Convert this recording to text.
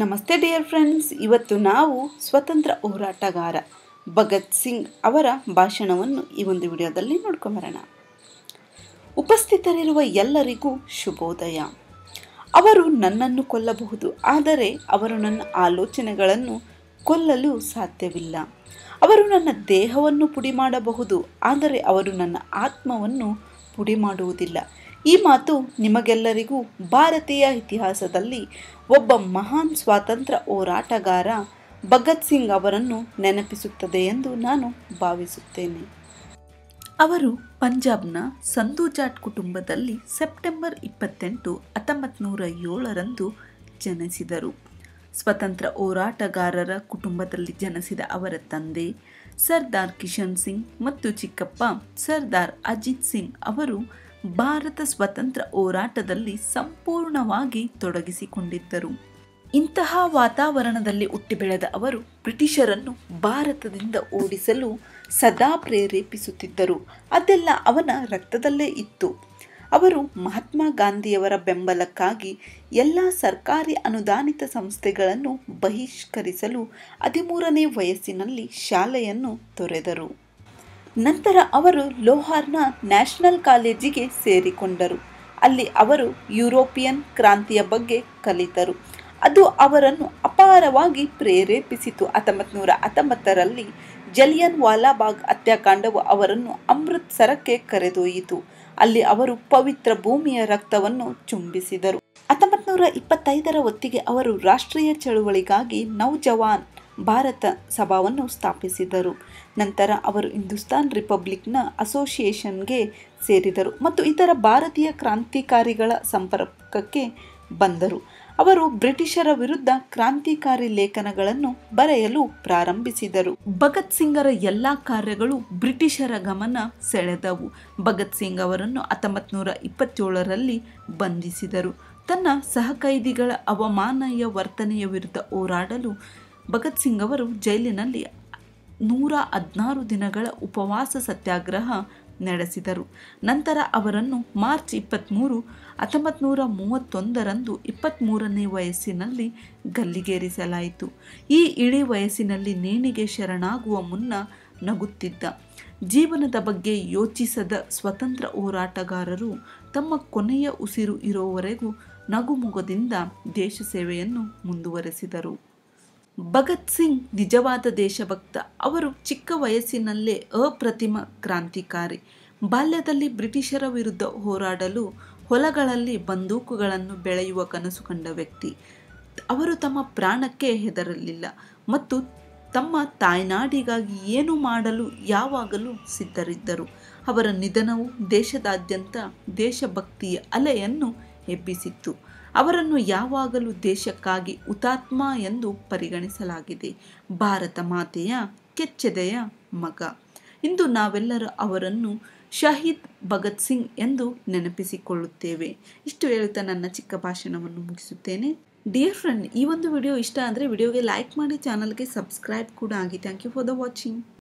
ನಮಸ್ತೆ dear friends ಇವತ್ತು ನಾವು ಸ್ವತಂತ್ರ ಹೋರಾಟಗಾರ ಭಗತ್ ಸಿಂಗ್ ಅವರ ಭಾಷಣವನ್ನು ಈ ಒಂದು ವಿಡಿಯೋದಲ್ಲಿ ನೋಡ್ಕೊಂಬರೋಣ ಉಪಸ್ಥಿತರಿರುವ ಎಲ್ಲರಿಗೂ ಶುಭೋದಯ ಅವರು ನನ್ನನ್ನು ಕೊಲ್ಲಬಹುದು ಆದರೆ ಅವರು ನನ್ನ ಆಲೋಚನೆಗಳನ್ನು ಕೊಲ್ಲಲು ಸಾಧ್ಯವಿಲ್ಲ ಅವರು ನನ್ನ ದೇಹವನ್ನು ಪುಡಿ ಮಾಡಬಹುದು ಆದರೆ ಅವರು ನನ್ನ ಆತ್ಮವನ್ನು ಪುಡಿ ಮಾಡುವುದಿಲ್ಲ ಈ ಮಾತು ನಿಮಗೆಲ್ಲರಿಗೂ ಭಾರತೀಯ ಇತಿಹಾಸದಲ್ಲಿ ಒಬ್ಬ ಮಹಾನ್ ಸ್ವಾತಂತ್ರ್ಯ ಹೋರಾಟಗಾರ ಭಗತ್ ಸಿಂಗ್ ಅವರನ್ನು ನೆನಪಿಸುತ್ತದೆ ಎಂದು ನಾನು ಭಾವಿಸುತ್ತೇನೆ ಅವರು ಪಂಜಾಬ್ನ ಸಂಧು ಜಾಟ್ ಕುಟುಂಬದಲ್ಲಿ ಸೆಪ್ಟೆಂಬರ್ ಇಪ್ಪತ್ತೆಂಟು ಹತ್ತೊಂಬತ್ತು ನೂರ ಏಳರಂದು ಜನಿಸಿದರು ಸ್ವತಂತ್ರ ಹೋರಾಟಗಾರರ ಕುಟುಂಬದಲ್ಲಿ ಜನಿಸಿದ ಅವರ ತಂದೆ ಸರ್ದಾರ್ ಕಿಶನ್ ಸಿಂಗ್ ಮತ್ತು ಚಿಕ್ಕಪ್ಪ ಸರ್ದಾರ್ ಅಜಿತ್ ಸಿಂಗ್ ಅವರು ಭಾರತ ಸ್ವತಂತ್ರ ಹೋರಾಟದಲ್ಲಿ ಸಂಪೂರ್ಣವಾಗಿ ತೊಡಗಿಸಿಕೊಂಡಿದ್ದರು ಇಂತಹ ವಾತಾವರಣದಲ್ಲಿ ಹುಟ್ಟಿ ಬೆಳೆದ ಅವರು ಬ್ರಿಟಿಷರನ್ನು ಭಾರತದಿಂದ ಓಡಿಸಲು ಸದಾ ಪ್ರೇರೇಪಿಸುತ್ತಿದ್ದರು ಅದೆಲ್ಲ ಅವನ ರಕ್ತದಲ್ಲೇ ಇತ್ತು ಅವರು ಮಹಾತ್ಮ ಗಾಂಧಿಯವರ ಬೆಂಬಲಕ್ಕಾಗಿ ಎಲ್ಲ ಸರ್ಕಾರಿ ಅನುದಾನಿತ ಸಂಸ್ಥೆಗಳನ್ನು ಬಹಿಷ್ಕರಿಸಲು ಹದಿಮೂರನೇ ವಯಸ್ಸಿನಲ್ಲಿ ಶಾಲೆಯನ್ನು ತೊರೆದರು ನಂತರ ಅವರು ಲೋಹಾರ್ನ ನ್ಯಾಷನಲ್ ಕಾಲೇಜಿಗೆ ಸೇರಿಕೊಂಡರು ಅಲ್ಲಿ ಅವರು ಯುರೋಪಿಯನ್ ಕ್ರಾಂತಿಯ ಬಗ್ಗೆ ಕಲಿತರು ಅದು ಅವರನ್ನು ಅಪಾರವಾಗಿ ಪ್ರೇರೇಪಿಸಿತು ಹತ್ತೊಂಬತ್ತು ನೂರ ಹತ್ತೊಂಬತ್ತರಲ್ಲಿ ಜಲಿಯನ್ ವಾಲಾಬಾಗ್ ಹತ್ಯಾಕಾಂಡವು ಅವರನ್ನು ಅಮೃತ್ಸರಕ್ಕೆ ಕರೆದೊಯ್ಯಿತು ಅಲ್ಲಿ ಅವರು ಪವಿತ್ರ ಭೂಮಿಯ ರಕ್ತವನ್ನು ಚುಂಬಿಸಿದರು ಹತ್ತೊಂಬತ್ತು ನೂರ ಇಪ್ಪತ್ತೈದರ ಹೊತ್ತಿಗೆ ಅವರು ರಾಷ್ಟ್ರೀಯ ಚಳುವಳಿಗಾಗಿ ನೌಜವಾನ್ ಭಾರತ ಸಭಾವನ್ನು ಸ್ಥಾಪಿಸಿದರು ನಂತರ ಅವರು ಹಿಂದೂಸ್ತಾನ್ ರಿಪಬ್ಲಿಕ್ನ ಅಸೋಸಿಯೇಷನ್ಗೆ ಸೇರಿದರು ಮತ್ತು ಇತರ ಭಾರತೀಯ ಕ್ರಾಂತಿಕಾರಿಗಳ ಸಂಪರ್ಕಕ್ಕೆ ಬಂದರು ಅವರು ಬ್ರಿಟಿಷರ ವಿರುದ್ಧ ಕ್ರಾಂತಿಕಾರಿ ಲೇಖನಗಳನ್ನು ಬರೆಯಲು ಪ್ರಾರಂಭಿಸಿದರು ಭಗತ್ ಸಿಂಗರ ಎಲ್ಲ ಕಾರ್ಯಗಳು ಬ್ರಿಟಿಷರ ಗಮನ ಸೆಳೆದವು ಭಗತ್ ಸಿಂಗ್ ಅವರನ್ನು ಹತ್ತೊಂಬತ್ತು ನೂರ ಇಪ್ಪತ್ತೇಳರಲ್ಲಿ ಬಂಧಿಸಿದರು ತನ್ನ ಸಹಕೈದಿಗಳ ಅವಮಾನಯ ವರ್ತನೆಯ ವಿರುದ್ಧ ಹೋರಾಡಲು ಭಗತ್ ಸಿಂಗ್ ಅವರು ಜೈಲಿನಲ್ಲಿ ನೂರ ಹದಿನಾರು ದಿನಗಳ ಉಪವಾಸ ಸತ್ಯಾಗ್ರಹ ನಡೆಸಿದರು ನಂತರ ಅವರನ್ನು ಮಾರ್ಚ್ ಇಪ್ಪತ್ತ್ಮೂರು ಹತ್ತೊಂಬತ್ತು ನೂರ ಮೂವತ್ತೊಂದರಂದು ಇಪ್ಪತ್ತ್ಮೂರನೇ ವಯಸ್ಸಿನಲ್ಲಿ ಗಲ್ಲಿಗೇರಿಸಲಾಯಿತು ಈ ಇಳಿ ವಯಸ್ಸಿನಲ್ಲಿ ನೇಣಿಗೆ ಶರಣಾಗುವ ಮುನ್ನ ನಗುತ್ತಿದ್ದ ಜೀವನದ ಬಗ್ಗೆ ಯೋಚಿಸದ ಸ್ವತಂತ್ರ ಹೋರಾಟಗಾರರು ತಮ್ಮ ಕೊನೆಯ ಉಸಿರು ಇರೋವರೆಗೂ ನಗುಮುಗದಿಂದ ದೇಶ ಸೇವೆಯನ್ನು ಮುಂದುವರೆಸಿದರು ಭಗತ್ ಸಿಂಗ್ ನಿಜವಾದ ದೇಶಭಕ್ತ ಅವರು ಚಿಕ್ಕ ವಯಸ್ಸಿನಲ್ಲೇ ಅಪ್ರತಿಮ ಕ್ರಾಂತಿಕಾರಿ ಬಾಲ್ಯದಲ್ಲಿ ಬ್ರಿಟಿಷರ ವಿರುದ್ಧ ಹೋರಾಡಲು ಹೊಲಗಳಲ್ಲಿ ಬಂದೂಕುಗಳನ್ನು ಬೆಳೆಯುವ ಕನಸು ಕಂಡ ವ್ಯಕ್ತಿ ಅವರು ತಮ್ಮ ಪ್ರಾಣಕ್ಕೆ ಹೆದರಲಿಲ್ಲ ಮತ್ತು ತಮ್ಮ ತಾಯ್ನಾಡಿಗಾಗಿ ಏನು ಮಾಡಲು ಯಾವಾಗಲೂ ಸಿದ್ಧರಿದ್ದರು ಅವರ ನಿಧನವು ದೇಶದಾದ್ಯಂತ ದೇಶಭಕ್ತಿಯ ಅಲೆಯನ್ನು ಎಬ್ಬಿಸಿತ್ತು ಅವರನ್ನು ಯಾವಾಗಲೂ ದೇಶಕ್ಕಾಗಿ ಹುತಾತ್ಮ ಎಂದು ಪರಿಗಣಿಸಲಾಗಿದೆ ಭಾರತ ಮಾತೆಯ ಕೆಚ್ಚೆದೆಯ ಮಗ ಇಂದು ನಾವೆಲ್ಲರೂ ಅವರನ್ನು ಶಹೀದ್ ಭಗತ್ ಸಿಂಗ್ ಎಂದು ನೆನಪಿಸಿಕೊಳ್ಳುತ್ತೇವೆ ಇಷ್ಟು ಹೇಳುತ್ತಾ ನನ್ನ ಚಿಕ್ಕ ಭಾಷಣವನ್ನು ಮುಗಿಸುತ್ತೇನೆ ಡಿಯರ್ ಫ್ರೆಂಡ್ ಈ ಒಂದು ವಿಡಿಯೋ ಇಷ್ಟ ಅಂದರೆ ವಿಡಿಯೋಗೆ ಲೈಕ್ ಮಾಡಿ ಚಾನಲ್ಗೆ ಸಬ್ಸ್ಕ್ರೈಬ್ ಕೂಡ ಆಗಿ thank you for the watching